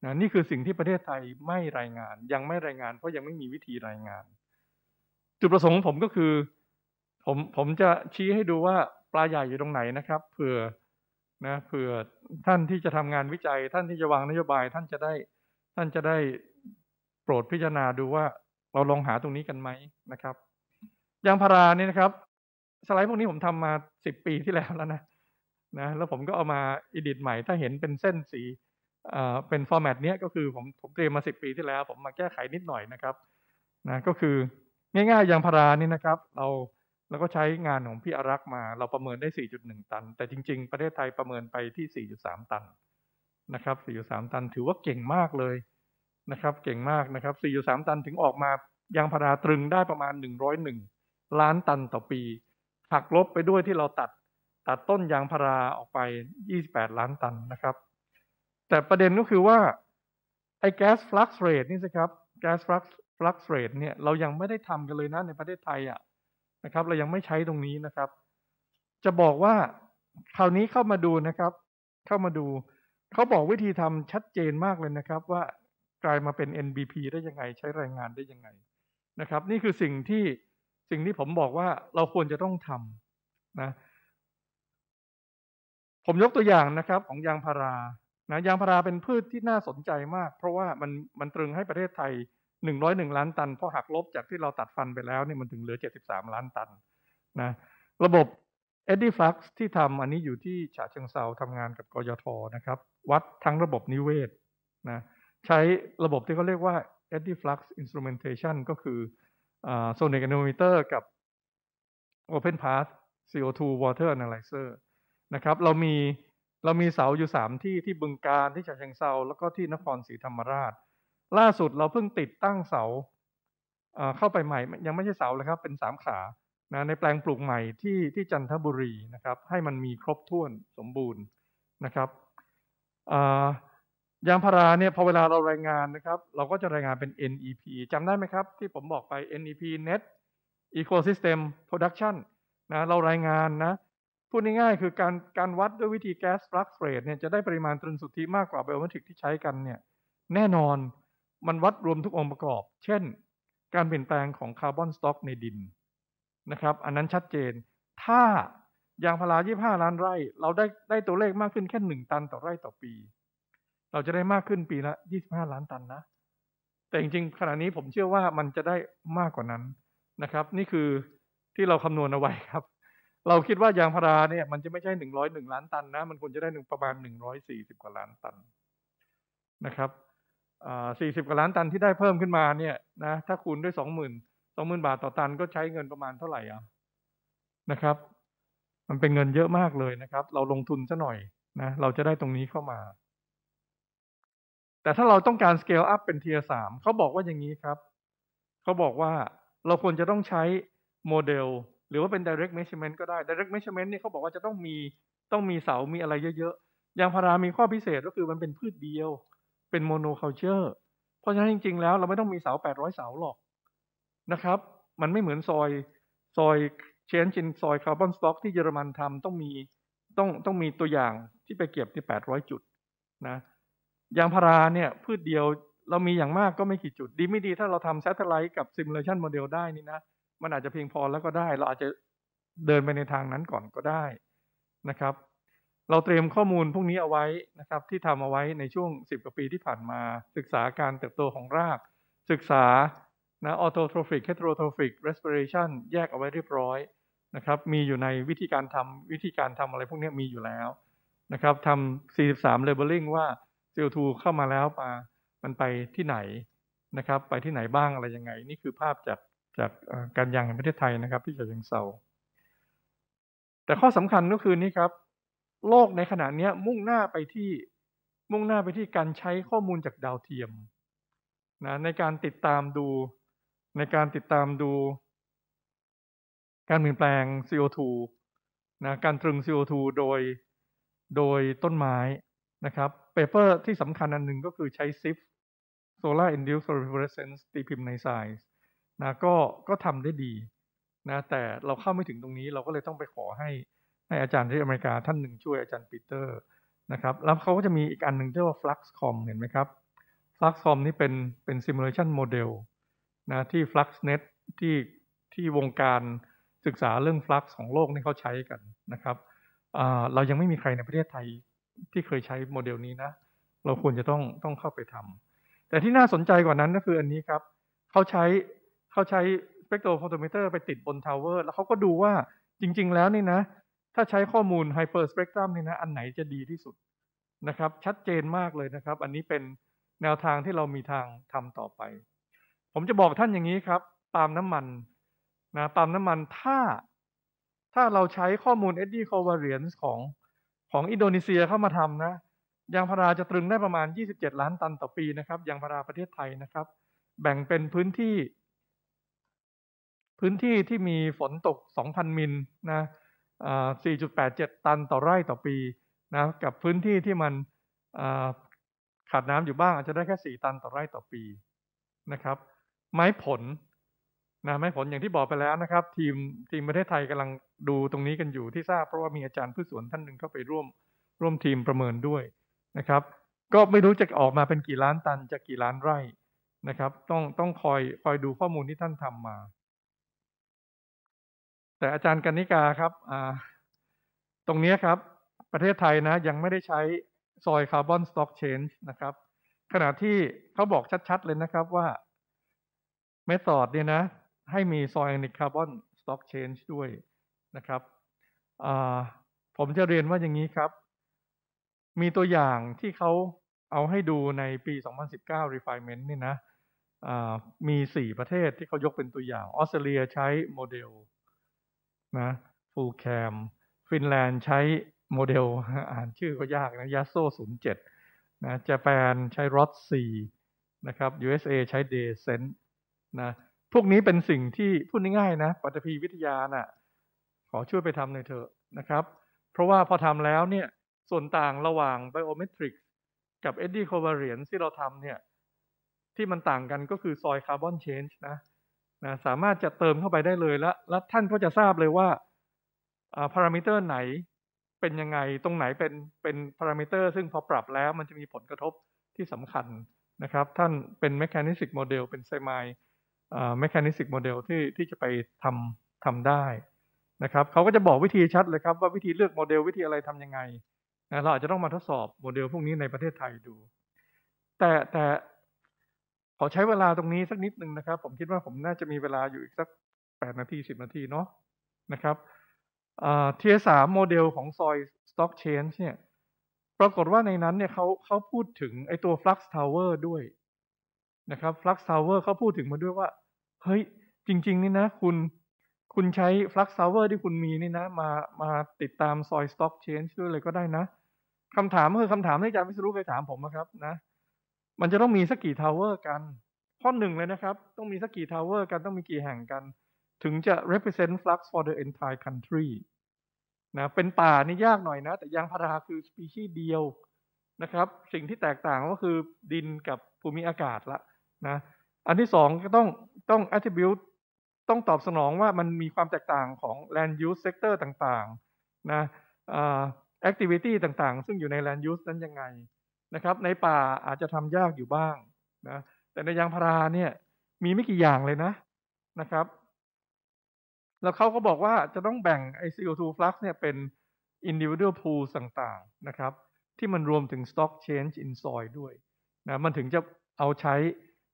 นะนี่คือสิ่งที่ประเทศไทยไม่รายงาน ยังไม่รายงาน เพราะยังไม่มีวิธีรายงาน จุดประสงค์ผมก็คือ ผมผมจะชี้ให้ดูว่าปลาใหญ่อยู่ตรงไหนนะครับเผื่อนะเผื่อท่านที่จะทำงานวิจัยท่านที่จะวางนโยบาย ท่านจะได้ ท่านจะได้โปรดพิจารณาดูว่าเราลองหาตรงนี้กันไหมนะครับยางพารานี่นะครับ สไลด์พวกนี้ผมทำมาสิบปีที่แล้วแล้วนะนะแล้วผมก็เอามาอิดิทใหม่ ถ้าเห็นเป็นเส้นสีอ่าเป็นฟอร์แมตเนี้ยก็คือผมผมเตรียมมาสิบปีที่แล้ว ผมมาแก้ไขนิดหน่อยนะครับนะก็คือง่ายๆยางพารานี่นะครับ เราแล้วก็ใช้งานของพี่อารักษ์มาเราประเมินได้ 4.1 ตัน แต่จริงๆ ประเทศไทยประเมินไปที่ 4.3 ตันนะครับ 4.3 ตันถือว่าเก่งมากเลยนะครับ เก่งมากนะครับ 4.3 ตันถึงออกมา ยางพาราตรึงได้ประมาณ 101 ล้านตันต่อปีหักลบไปด้วยที่เราตัด ตัดต้นยางพาราออกไป 28 ล้านตันนะครับ แต่ประเด็นก็คือว่าไอ้แก๊สฟลักซ์เรทนี่สิครับแก๊สฟลักซ์ฟลักซ์เรทเนี่ยเรายังไม่ได้ทำกันเลยนะในประเทศไทยอะ่ะนะครับเรายังไม่ใช้ตรงนี้นะครับ จะบอกว่าคราวนี้เข้ามาดูนะครับ เข้ามาดูเขาบอกวิธีทำชัดเจนมากเลยนะครับ ว่ากลายมาเป็น NBP ได้ยังไงใช้แรงงานได้ยังไงนะครับ นี่คือสิ่งที่สิ่งที่ผมบอกว่าเราควรจะต้องทำนะ ผมยกตัวอย่างนะครับ ของยางพารานะยางพาราเป็นพืชที่น่าสนใจมาก เพราะว่ามันมันตรึงให้ประเทศไทยหนึ่งร้อยหนึ่งล้านตันพอหักลบจากที่เราตัดฟันไปแล้วเนี่ยมันถึงเหลือเจ็ดสิบสามล้านตันนะระบบเอ็ดดี้ฟลักซ์ที่ทำอันนี้อยู่ที่ฉะเชิงเซาทำงานกับกยทนะครับวัดทั้งระบบนิเวศนะใช้ระบบที่เขาเรียกว่า eddy flux instrumentation ก็คือ sonic anemometer กับ open path CO2 water analyzer นะครับเรามีเรามีเสาอยู่ 3 ที่ที่บึงการ ที่ฉะเชิงเซาแล้วก็ที่นครศรีธรรมราชล่าสุดเราเพิ่งติดตั้งเสาเข้าไปใหม่ยังไม่ใช่เสาเลยครับ เป็นสามขานะในแปลงปลูกใหม่ที่ที่จันทบุรีนะครับให้มันมีครบถ้วนสมบูรณ์นะครับยางพาราเนี่ยพอเวลาเรารายงานนะครับ เราก็จะรายงานเป็น NEP จำได้ไหมครับ ที่ผมบอกไป NEP Net Ecosystem Production นะเรารายงานนะ พูดง่ายๆ คือการการวัดด้วยวิธีแก๊สฟลักซ์เรเนี่ยจะได้ปริมาณตรึงสุทธิมากกว่าไบโอเมตริกที่ใช้กันเนี่ยแน่นอนมันวัดรวมทุกองค์ประกอบ เช่น การเปลี่ยนแปลงของคาร์บอนสต็อกในดินนะครับ อันนั้นชัดเจน ถ้ายางพารา 25 ล้านไร่ เราได้ได้ตัวเลขมากขึ้นแค่ 1 ตันต่อไร่ต่อปี เราจะได้มากขึ้นปีละ 25 ล้านตันนะ แต่จริงๆ ขณะนี้ผมเชื่อว่ามันจะได้มากกว่านั้นนะครับ นี่คือที่เราคำนวณเอาไว้ครับ เราคิดว่ายางพาราเนี่ยมันจะไม่ใช่ 101 ล้านตันนะ มันควรจะได้หนึ่งประมาณ 140 กว่าล้านตันนะครับสี่สิบกว่าล้านตันที่ได้เพิ่มขึ้นมาเนี่ยนะ ถ้าคูณด้วยสองหมื่นสองหมืนบาทต่อตันก็ใช้เงินประมาณเท่าไหร่อ่ะนะครับ มันเป็นเงินเยอะมากเลยนะครับ เราลงทุนซะหน่อยนะ เราจะได้ตรงนี้เข้ามา แต่ถ้าเราต้องการ scale up เป็นเทียสามเขาบอกว่าอย่างนี้ครับ เขาบอกว่าเราควรจะต้องใช้โมเดล หรือว่าเป็น direct measurement ก็ได้ direct measurement นี่เขาบอกว่าจะต้องมีต้องมีเสา มีอะไรเยอะๆยางพารามีข้อพิเศษก็คือมันเป็นพืชเดียวเป็นโมโนเคาเจอร์ เพราะฉะนั้น จริง ๆ แล้วเราไม่ต้องมีเสา 800 เสาหรอกนะครับ มันไม่เหมือนซอยซอยเชนจิน ซอยคาร์บอนสต็อกที่เยอรมันทำต้องมีต้องต้องมีตัวอย่างที่ไปเก็บที่ 800 จุดนะยางพาราเนี่ยพืชเดียวเรามีอย่างมากก็ไม่กี่จุด ดีไม่ดีถ้าเราทำแซตเทร์ไลท์กับซิมูเลชันโมเดลได้นี่นะ มันอาจจะเพียงพอแล้วก็ได้ เราอาจจะเดินไปในทางนั้นก่อนก็ได้นะครับเราเตรียมข้อมูลพวกนี้เอาไว้นะครับ ที่ทำเอาไว้ในช่วง 10กว่าปีที่ผ่านมา ศึกษาการเติบโตของราก ศึกษานะออโตโทรฟิกเฮตโรโทรฟิกเรสเปเรชันแยกเอาไว้เรียบร้อยนะครับ มีอยู่ในวิธีการทำวิธีการทำอะไรพวกนี้มีอยู่แล้วนะครับทำ 43 labeling ว่า CO2 เข้ามาแล้วมา มันไปที่ไหนนะครับ ไปที่ไหนบ้างอะไรยังไง นี่คือภาพจากจากการยางแห่งประเทศไทยนะครับที่จะยังเซาแต่ข้อสำคัญก็คือนี่ครับโลกในขณะนี้มุ่งหน้าไปที่มุ่งหน้าไปที่การใช้ข้อมูลจากดาวเทียมนะในการติดตามดูในการติดตามดูการเปลี่ยนแปลง CO2 นะการตรึง CO2 โดยโดยต้นไม้นะครับเปเปอร์ที่สำคัญอันหนึ่งก็คือใช้ซิฟ Solar Induced Fluorescence ตีพิมพ์ใน s c i e นะก็ก็ทำได้ดีนะ แต่เราเข้าไม่ถึงตรงนี้เราก็เลยต้องไปขอให้ให้อาจารย์ที่อเมริกาท่านหนึ่งช่วยอาจารย์ปีเตอร์นะครับแล้วเขาก็จะมีอีกอันหนึ่งที่ว่า Fluxcom เห็นไหมครับ Fluxcom นี่เป็นเป็น simulation model นะที่ Fluxnet ที่ที่วงการศึกษาเรื่อง Flux ของโลกนี่เขาใช้กันนะครับ เรายังไม่มีใครในประเทศไทยที่เคยใช้โมเดลนี้นะ เราควรจะต้องต้องเข้าไปทำแต่ที่น่าสนใจกว่านั้นก็คืออันนี้ครับเขาใช้เขาใช้สเปกโทรโฟโตเมเตอร์ไปติดบนทาวเวอร์แล้วเขาก็ดูว่าจริง ๆ แล้วนี่นะถ้าใช้ข้อมูลไฮเปอร์สเปกตรัมนี่นะ อันไหนจะดีที่สุดนะครับ ชัดเจนมากเลยนะครับ อันนี้เป็นแนวทางที่เรามีทางทำต่อไป ผมจะบอกท่านอย่างนี้ครับปาล์มน้ำมัน นะปาล์มน้ำมันถ้าถ้าเราใช้ข้อมูลเอ็ดดี้คอววเรียน์ของของอินโดนีเซียเข้ามาทำนะยางพาราจะตรึงได้ประมาณ 27 ล้านตันต่อปีนะครับยางพาราประเทศไทยนะครับ แบ่งเป็นพื้นที่ พื้นที่ที่มีฝนตก 2,000มิลนะ4.87ตันต่อไร่ต่อปีนะกับพื้นที่ที่มันขาดน้ำอยู่บ้างอาจจะได้แค่4ตันต่อไร่ต่อปีนะครับไม้ผลนะไม้ผลอย่างที่บอกไปแล้วนะครับ ทีมทีมประเทศไทยกำลังดูตรงนี้กันอยู่ที่ทราบเพราะว่ามีอาจารย์ผู้สวนท่านหนึ่งเข้าไปร่วมร่วมทีมประเมินด้วยนะครับ ก็ไม่รู้จะออกมาเป็นกี่ล้านตันจะกี่ล้านไร่นะครับ ต้องต้องคอยคอยดูข้อมูลที่ท่านทำมาแต่อาจารย์กนิกาครับ ตรงนี้ครับประเทศไทยนะยังไม่ได้ใช้ซอยคาร์บอนสต็อกเชนจ์นะครับ ขณะที่เขาบอกชัด ๆ เลยนะครับว่าเมธอดเนี่ยนะ ให้มีซอยในคาร์บอนสต็อกเชนจ์ด้วยนะครับ ผมจะเรียนว่าอย่างนี้ครับ มีตัวอย่างที่เขาเอาให้ดูในปี 2019 refinement นี่นะมี 4 ประเทศที่เขายกเป็นตัวอย่าง ออสเตรเลียใช้โมเดลนะฟูแคมฟินแลนด์ใช้โมเดลอ่านชื่อก็ยากนะยาโซศูนย์เจ็ดนะเจแปนใช้รอดีีนะครับ USA ใช้เดเซนนะพวกนี้เป็นสิ่งที่พูดง่ายๆนะปัตพีวิทยานะ่ะขอช่วยไปทำหน่อยเถอะนะครับเพราะว่าพอทำแล้วเนี่ยส่วนต่างระหว่างไบโอเมตริกกับเอ็ดดี้โคเวเรียนที่เราทำเนี่ยที่มันต่างกันก็คือ ซอยคาร์บอนเชนจ์นะนะสามารถจะเติมเข้าไปได้เลยและและท่านก็จะทราบเลยว่าพารามิเตอร์ไหนเป็นยังไง ตรงไหนเป็นเป็นพารามิเตอร์ซึ่งพอปรับแล้ว มันจะมีผลกระทบที่สำคัญนะครับ ท่านเป็นแมชชีนิสต i โมเดลเป็นไซมายแมชชีนิสต i โมเดลที่ที่จะไปทำทำได้นะครับ เขาก็จะบอกวิธีชัดเลยครับว่าวิธีเลือกโมเดลวิธีอะไรทำยังไงนะเราอาจจะต้องมาทดสอบโมเดล พวกนี้ในประเทศไทยดู แต่แต่ขอใช้เวลาตรงนี้สักนิดหนึ่งนะครับ ผมคิดว่าผมน่าจะมีเวลาอยู่อีกสักแปดนาทีสิบนาทีเนาะนะครับเทียสามโมเดลของซอยสต็อกเชนเนี่ยปรากฏว่าในนั้นเนี่ยเขาเขาพูดถึงไอตัว Flux Tower ด้วยนะครับ Flux Tower เขาพูดถึงมาด้วยว่า เฮ้ย จริง ๆนี่นะ คุณคุณใช้ Flux Tower ที่คุณมีนี่นะ มามาติดตามซอยสต็อกเชน n g ด้วยเลยก็ได้นะคำถามคือคำถามที่อาจารย์วิศรุเคยถามผมนะครับนะมันจะต้องมีสักกี่ทาวเวอร์กันข้อหนึ่งเลยนะครับ ต้องมีสักกี่ทาวเวอร์กันต้องมีกี่แห่งกันถึงจะ represent flux for the entire country นะเป็นป่านี่ยากหน่อยนะ แต่ยางพาราคือสปีชีส์เดียวนะครับสิ่งที่แตกต่างก็คือดินกับภูมิอากาศละนะอันที่สองก็ต้องต้อง attribute ต้องตอบสนองว่ามันมีความแตกต่างของ land use sector ต่างๆนะ activity ต่างๆ ซึ่งอยู่ใน land use นั้นยังไงนะครับในป่าอาจจะทำยากอยู่บ้างนะแต่ในยางพาราเนี่ยมีไม่กี่อย่างเลยนะนะครับ แล้วเขาก็บอกว่าจะต้องแบ่งไอซีโูฟลักซ์เนี่ยเป็น individual pool ต่างๆนะครับที่มันรวมถึง stock change in soil ด้วยนะมันถึงจะเอาใช้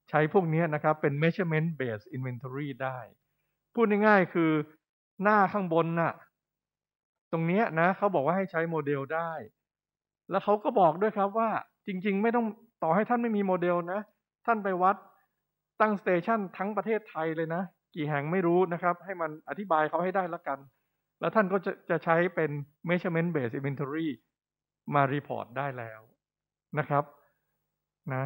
ใช้พวกนี้นะครับ เป็น measurement based inventory ได้ พูดง่ายๆคือหน้าข้างบนนะ่ะตรงนี้นะเขาบอกว่าให้ใช้โมเดลได้แล้วเขาก็บอกด้วยครับว่าจริงๆ ไม่ต้องต่อให้ท่านไม่มีโมเดลนะ ท่านไปวัดตั้งสเตชันทั้งประเทศไทยเลยนะ กี่แห่งไม่รู้นะครับ ให้มันอธิบายเขาให้ได้ละกัน แล้วท่านก็จะจะใช้เป็น measurement based inventory มา report ได้แล้วนะครับนะ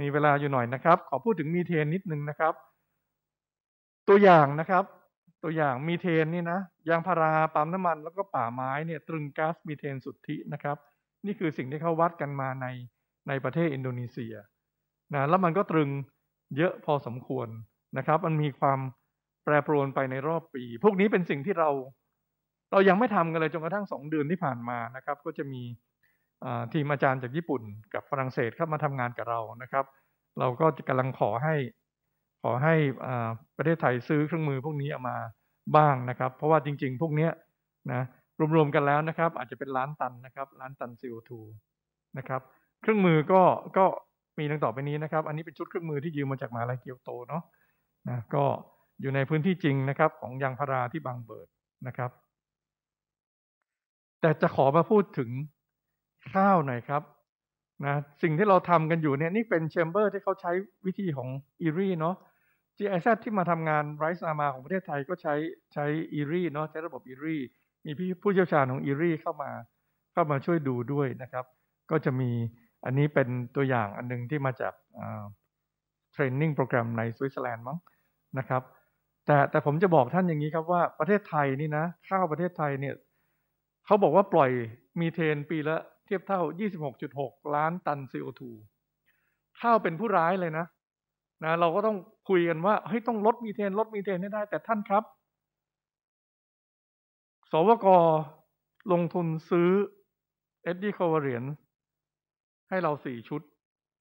มีเวลาอยู่หน่อยนะครับ ขอพูดถึงมีเทนนิดนึงนะครับ ตัวอย่างนะครับตัวอย่างมีเทนนี่นะยางพารา ปั๊มน้ำมันแล้วก็ป่าไม้เนี่ยตรึงก๊าซมีเทนสุทธินะครับ นี่คือสิ่งที่เขาวัดกันมาในในประเทศอินโดนีเซียนะแล้วมันก็ตรึงเยอะพอสมควรนะครับ มันมีความแปรปรวนไปในรอบปี พวกนี้เป็นสิ่งที่เรา เรายังไม่ทำกันเลยจนกระทั่งสองเดือนที่ผ่านมานะครับ ก็จะมีทีมอาจารย์จากญี่ปุ่นกับฝรั่งเศสเข้ามาทำงานกับเรานะครับ เราก็กำลังขอให้ขอให้ประเทศไทยซื้อเครื่องมือพวกนี้เอามาบ้างนะครับ เพราะว่าจริง ๆ พวกนี้นะรวมๆกันแล้วนะครับ อาจจะเป็นล้านตันนะครับล้านตัน CO2 นะครับ เครื่องมือก็ก็มีดังต่อไปนี้นะครับ อันนี้เป็นชุดเครื่องมือที่ยืมมาจากมหาลัยเกียวโตเนาะนะ ก็อยู่ในพื้นที่จริงนะครับ ของยางพาราที่บางเบิดนะครับ แต่จะขอมาพูดถึงข้าวหน่อยครับนะสิ่งที่เราทำกันอยู่เนี่ยนี่เป็นแชมเบอร์ที่เขาใช้วิธีของอีรีเนาะ GIZ ที่มาทำงานไรซ์อามาของประเทศไทยก็ใช้ใช้อีรีเนาะใช้ระบบอีรีมีพี่ผู้เชี่ยวชาญของอีรีเข้ามาเข้ามาช่วยดูด้วยนะครับ ก็จะมีอันนี้เป็นตัวอย่างอันนึงที่มาจากเทรนนิ่งโปรแกรมในสวิตเซอร์แลนด์มั้งนะครับแต่แต่ผมจะบอกท่านอย่างนี้ครับว่าประเทศไทยนี่นะข้าวประเทศไทยเนี่ยเขาบอกว่าปล่อยมีเทนปีละเทียบเท่า 26.6 ล้านตัน CO2 ข้าวเป็นผู้ร้ายเลยนะนะเราก็ต้องคุยกันว่า เฮ้ย ต้องลดมีเทนลดมีเทนให้ได้แต่ท่านครับ สวกลงทุนซื้อเอ็ดดี้คอวเรียนให้เราสี่ชุด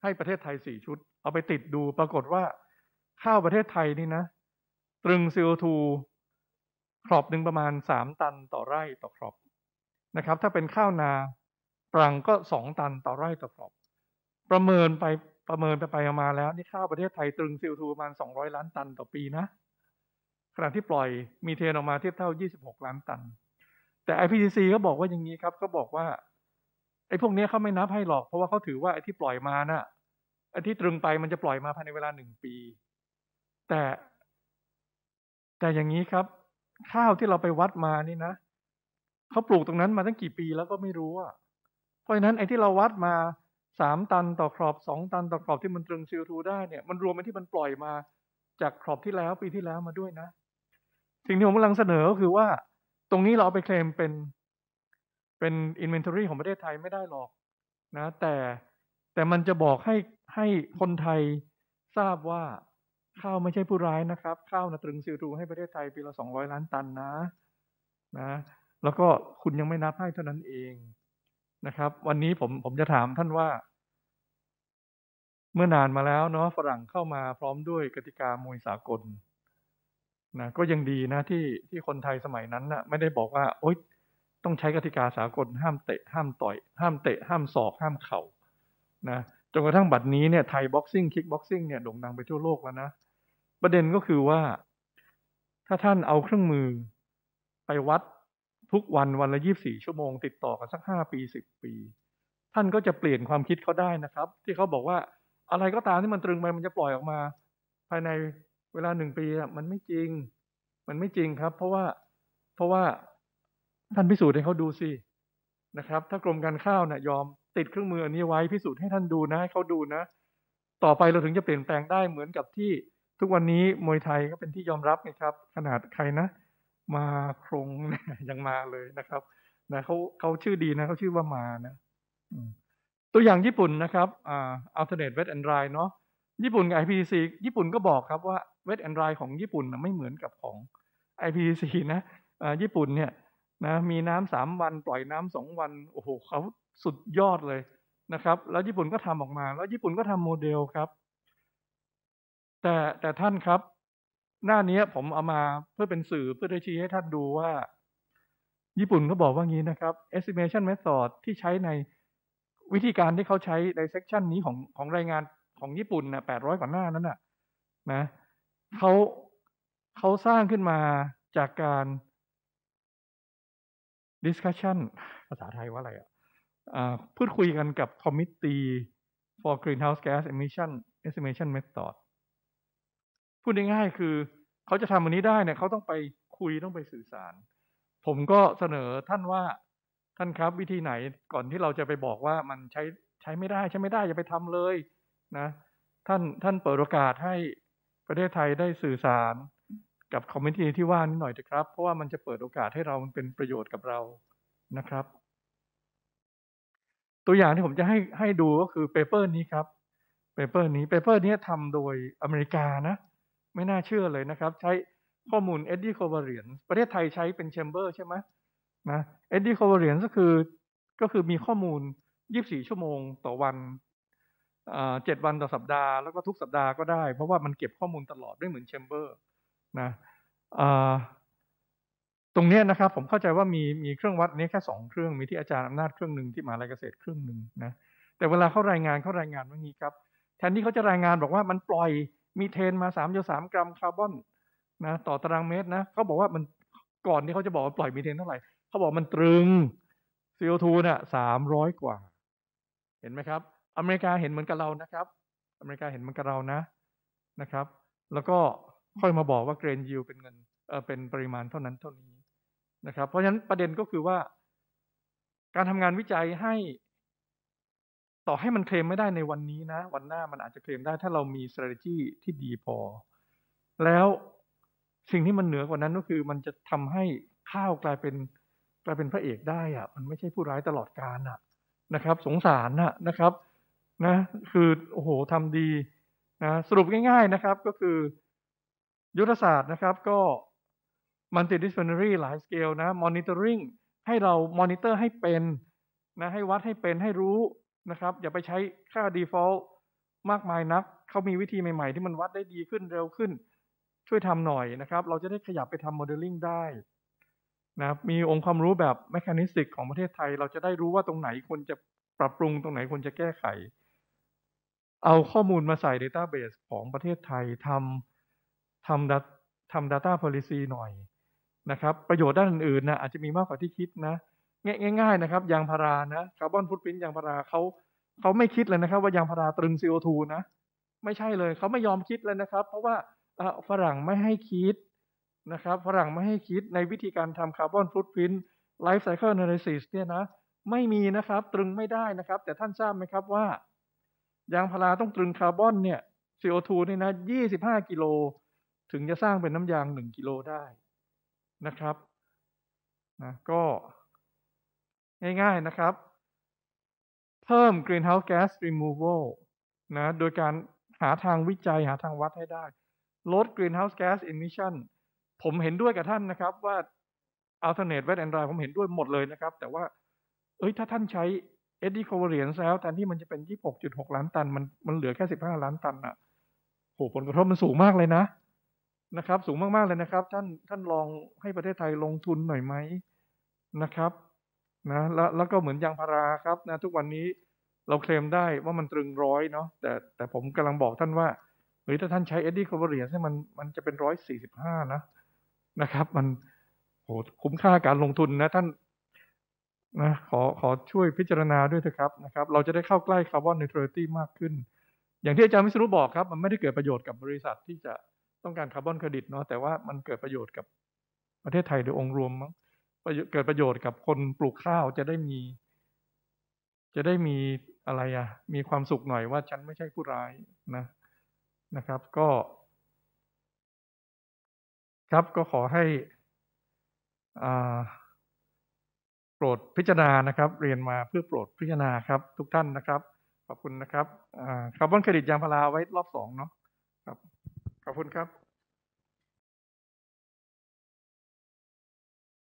ให้ประเทศไทยสี่ชุด เอาไปติดดูปรากฏว่า ข้าวประเทศไทยนี่นะ ตรึง CO2 ครอบหนึ่งประมาณสามตันต่อไร่ต่อครอบนะครับ ถ้าเป็นข้าวนา ปรังก็สองตันต่อไร่ต่อครอบ ประเมินไปประเมินไปไปมาแล้วนี่ข้าวประเทศไทยตรึงซลทูประมาณสองร้อยล้านตันต่อปีนะขณะที่ปล่อยมีเทนออกมาเทียบเท่ายี่สิบหกล้านตัน แต่ IPCC ก็บอกว่าอย่างนี้ครับก็บอกว่าไอ้พวกนี้เขาไม่นับให้หรอก เพราะว่าเขาถือว่าไอ้ที่ปล่อยมานะ่ะไอ้ที่ตรึงไปมันจะปล่อยมาภายในเวลาหนึ่งปี แต่ แต่อย่างนี้ครับ ข้าวที่เราไปวัดมานี่นะเขาปลูกตรงนั้นมาตั้งกี่ปีแล้วก็ไม่รู้อ่ะเพราะฉะนั้นไอ้ที่เราวัดมาสามตันต่อครอบสองตันต่อครอบที่มันตรึงซีโอได้เนี่ยมันรวมไปที่มันปล่อยมาจากครอบที่แล้วปีที่แล้วมาด้วยนะ สิ่งที่ผมกำลังเสนอก็คือว่า ตรงนี้เราเอาไปเคลมเป็นเป็นอินเวนทอรี่ของประเทศไทยไม่ได้หรอกนะ แต่แต่มันจะบอกให้ให้คนไทยทราบว่าข้าวไม่ใช่ผู้ร้ายนะครับ ข้าวนะตรึงซีโูให้ประเทศไทย ปีละสองร้อยล้านตันนะนะ แล้วก็คุณยังไม่นับให้เท่านั้นเองนะครับวันนี้ผมผมจะถามท่านว่า เมื่อนานมาแล้วเนาะฝรั่งเข้ามาพร้อมด้วยกติกามวยสากลนะก็ยังดีนะที่ที่คนไทยสมัยนั้นนะ่ะ ไม่ได้บอกว่าโอ๊ยต้องใช้กติกาสากลห้ามเตะ ห้ามต่อย ห้ามเตะ ห้ามศอก ห้ามเข่านะจนกระทั่งบัดนี้เนี่ยไทยบ็อกซิ่งคิกบ็อกซิ่งเนี่ยโด่งดังไปทั่วโลกแล้วนะประเด็นก็คือว่า ถ้าท่านเอาเครื่องมือไปวัดทุกวัน วันละยี่สี่ชั่วโมงติดต่อกันสักห้าปีสิบปี ท่านก็จะเปลี่ยนความคิดเขาได้นะครับ ที่เขาบอกว่าอะไรก็ตามที่มันตรึงไปมันจะปล่อยออกมา ภายในเวลาหนึ่งปีมันไม่จริง มันไม่จริงครับ เพราะว่าเพราะว่าท่านพิสูจน์ให้เขาดูสินะครับ ถ้ากรมการข้าวนะ่ยยอมติดเครื่องมืออันนี้ไว้พิสูจน์ให้ท่านดูนะให้เขาดูนะ ต่อไปเราถึงจะเปลี่ยนแปลงได้เหมือนกับที่ ทุกวันนี้มวยไทยก็เป็นที่ยอมรับนะครับ ขนาดใครนะมาครงยังมาเลยนะครับนะเขาเขาชื่อดีนะเขาชื่อว่ามานะตัวอย่างญี่ปุ่นนะครับอ่าอัลเทอร์เนทเวทแอนดร r y เนาะญี่ปุ่นกับ IPC ญี่ปุ่นก็บอกครับว่าเวทแอนดร r y ของญี่ปุ่นนะไม่เหมือนกับของ IPC นะอ่าญี่ปุ่นเนี่ย นะ มีน้ำสามวันปล่อยน้ำสองวันโอ้โหเขาสุดยอดเลยนะครับ แล้วญี่ปุ่นก็ทำออกมา แล้วญี่ปุ่นก็ทำโมเดลครับ แต่แต่ท่านครับหน้านี้ผมเอามาเพื่อเป็นสื่อเพื่อจะชี้ให้ท่านดูว่าญี่ปุ่นเขาบอกว่า งี้นะครับ estimation method ที่ใช้ในวิธีการที่เขาใช้ในเซกชันนี้ของของรายงานของญี่ปุ่นนะแปดร้อยกว่าหน้านั้นน่ะนะเขาเขาสร้างขึ้นมาจากการ discussion ภาษาไทยว่าอะไรอ่ะพูดคุยกันกับ committee for greenhouse gas emission estimation method พูดง่ายๆ คือเขาจะทำอันนี้ได้เนี่ยเขาต้องไปคุยต้องไปสื่อสาร ผมก็เสนอท่านว่า ท่านครับ วิธีไหนก่อนที่เราจะไปบอกว่ามันใช้ใช้ไม่ได้ ใช้ไม่ได้อย่าไปทำเลย นะ ท่านท่านเปิดโอกาสให้ประเทศไทยได้สื่อสาร กับคอมมิชชั่นที่ว่านิดหน่อยเถอะครับเพราะว่ามันจะเปิดโอกาสให้เรามันเป็นประโยชน์กับเรานะครับ ตัวอย่างที่ผมจะให้ให้ดูก็คือเปเปอร์นี้ครับเปเปอร์นี้เปเปอร์นี้ทำโดยอเมริกานะไม่น่าเชื่อเลยนะครับ ใช้ข้อมูลเ็ดดี้โคเวเรียนประเทศไทยใช้เป็นชมเบอร์ใช่ไหมนะเ็ดดี้โคเวเรียนก็คือก็คือมีข้อมูล 24 ชั่วโมงต่อวันเจ็ดวันต่อสัปดาห์ แล้วก็ทุกสัปดาห์ก็ได้ เพราะว่ามันเก็บข้อมูลตลอดไม่เหมือนชมเบอร์นะตรงนี้นะครับ ผมเข้าใจว่ามีมีเครื่องวัดนี้แค่สองเครื่องมีที่อาจารย์อำนาจเครื่องหนึ่งที่มหาลัยเกษตรเครื่องหนึ่งนะแต่เวลาเขารายงานเขารายงานว่างี้ครับแทนที่เขาจะรายงานบอกว่ามันปล่อยมีเทนมาสามสามกรัมคาร์บอนนะ ต่อตารางเมตรนะเขาบอกว่ามันก่อนที่เขาจะบอกว่าปล่อยมีเทนเท่าไหร่เขาบอกมันตรึง CO2 น่ะสามร้อยกว่า เห็นไหมครับ อเมริกาเห็นเหมือนกับเรานะครับ อเมริกาเห็นเหมือนกับเรานะนะครับ แล้วก็ค่อยมาบอกว่าเกรนยิวเป็นเงินเออเป็นปริมาณเท่านั้นเท่านี้นะครับ เพราะฉะนั้นประเด็นก็คือว่าการทำงานวิจัยให้ต่อให้มันเคลมไม่ได้ในวันนี้นะ วันหน้ามันอาจจะเคลมได้ถ้าเรามี s t r a t e g y ที่ดีพอ แล้วสิ่งที่มันเหนือกว่านั้นก็คือมันจะทำให้ข้าวกลายเป็นกลายเป็นพระเอกได้อะมันไม่ใช่ผู้ร้ายตลอดกาลอะนะครับ สงสารนะนะครับนะคือโอ้โหทำดีนะสรุปง่าย ๆนะครับ ก็คือยุทธศาสตร์นะครับก็ multidisciplinary หลายสเกลนะ monitoring ให้เรา monitor ให้เป็นนะให้วัดให้เป็นให้รู้นะครับอย่าไปใช้ค่า default มากมายนัก เขามีวิธีใหม่ๆ ที่มันวัดได้ดีขึ้นเร็วขึ้น ช่วยทำหน่อยนะครับเราจะได้ขยับไปทำโมเดลลิ่งได้นะมีองค์ความรู้แบบแมคานิสติกของประเทศไทย เราจะได้รู้ว่าตรงไหนควรจะปรับปรุงตรงไหนควรจะแก้ไข เอาข้อมูลมาใส่ Database ของประเทศไทยทำทำดัตทำ Data Policy หน่อยนะครับประโยชน์ด้านอื่นๆนะอาจจะมีมากกว่าที่คิดนะง่ายๆนะครับยางพารานะคาร์บอนฟุตพิ้นยางพาราเขาเขาไม่คิดเลยนะครับ ว่า ยางพาราตรึง CO2 นะ ไม่ใช่เลย เขาไม่ยอมคิดเลยนะครับ เพราะว่าฝรั่งไม่ให้คิดนะครับ ฝรั่งไม่ให้คิดในวิธีการทำคาร์บอนฟุตพิ้นไลฟ์ไซเคิลแอนาลิซิสเนี่ยนะไม่มีนะครับตรึงไม่ได้นะครับ แต่ท่านทราบไหมครับว่า ยางพาราต้องตรึงคาร์บอนเนี่ย CO2 นี่นะ25กิโลถึงจะสร้างเป็นน้ำยาง 1กิโลได้นะครับนะก็ง่ายๆนะครับ เพิ่ม greenhouse gas removal นะ โดยการหาทางวิจัยหาทางวัดให้ได้ ลด greenhouse gas emission ผมเห็นด้วยกับท่านนะครับ ว่า alternate wet and dry ผมเห็นด้วยหมดเลยนะครับ แต่ว่าเอ้ยถ้าท่านใช้ eddy covariance แล้วแทนที่มันจะเป็น26.6 ล้านตันมัน มันเหลือแค่ 15 ล้านตันอะ่ะโหผลกระทบมันสูงมากเลยนะ นะครับ สูงมากๆเลยนะครับ ท่านท่านลองให้ประเทศไทยลงทุนหน่อยไหมนะครับนะแล้วแล้วก็เหมือนยางพาราครับนะทุกวันนี้เราเคลมได้ว่ามันตรึงร้อยเนาะแต่แต่ผมกำลังบอกท่านว่าเฮ้ยถ้าท่านใช้เอ็ดดี้คาร์บอเรียนมันมันจะเป็นร้อยสี่สิบห้านะนะครับ มันโหคุ้มค่าการลงทุนนะ ท่านนะขอขอช่วยพิจารณาด้วยเถอะครับนะครับ เราจะได้เข้าใกล้คาร์บอนนิวทรัลิตี้มากขึ้น อย่างที่อาจารย์วิศรุบอกครับ มันไม่ได้เกิดประโยชน์กับบริษัทที่จะต้องการคาร์บอนเครดิตเนาะแต่ว่ามันเกิดประโยชน์กับประเทศไทยโดยองค์รวมมั้งเกิดประโยชน์กับคนปลูกข้าวจะได้มี จะได้มีอะไรอะ่ะมีความสุขหน่อยว่าฉันไม่ใช่ผู้ร้ายนะนะครับ ก็ ครับก็ขอให้อ่าโปรดพิจารณานะครับ เรียนมาเพื่อโปรดพิจารณาครับ ทุกท่านนะครับขอบค
ุณนะครับคาร์บอนเครดิตยางพาราไว้รอบสองเนาะครับ ขอบคุณครับ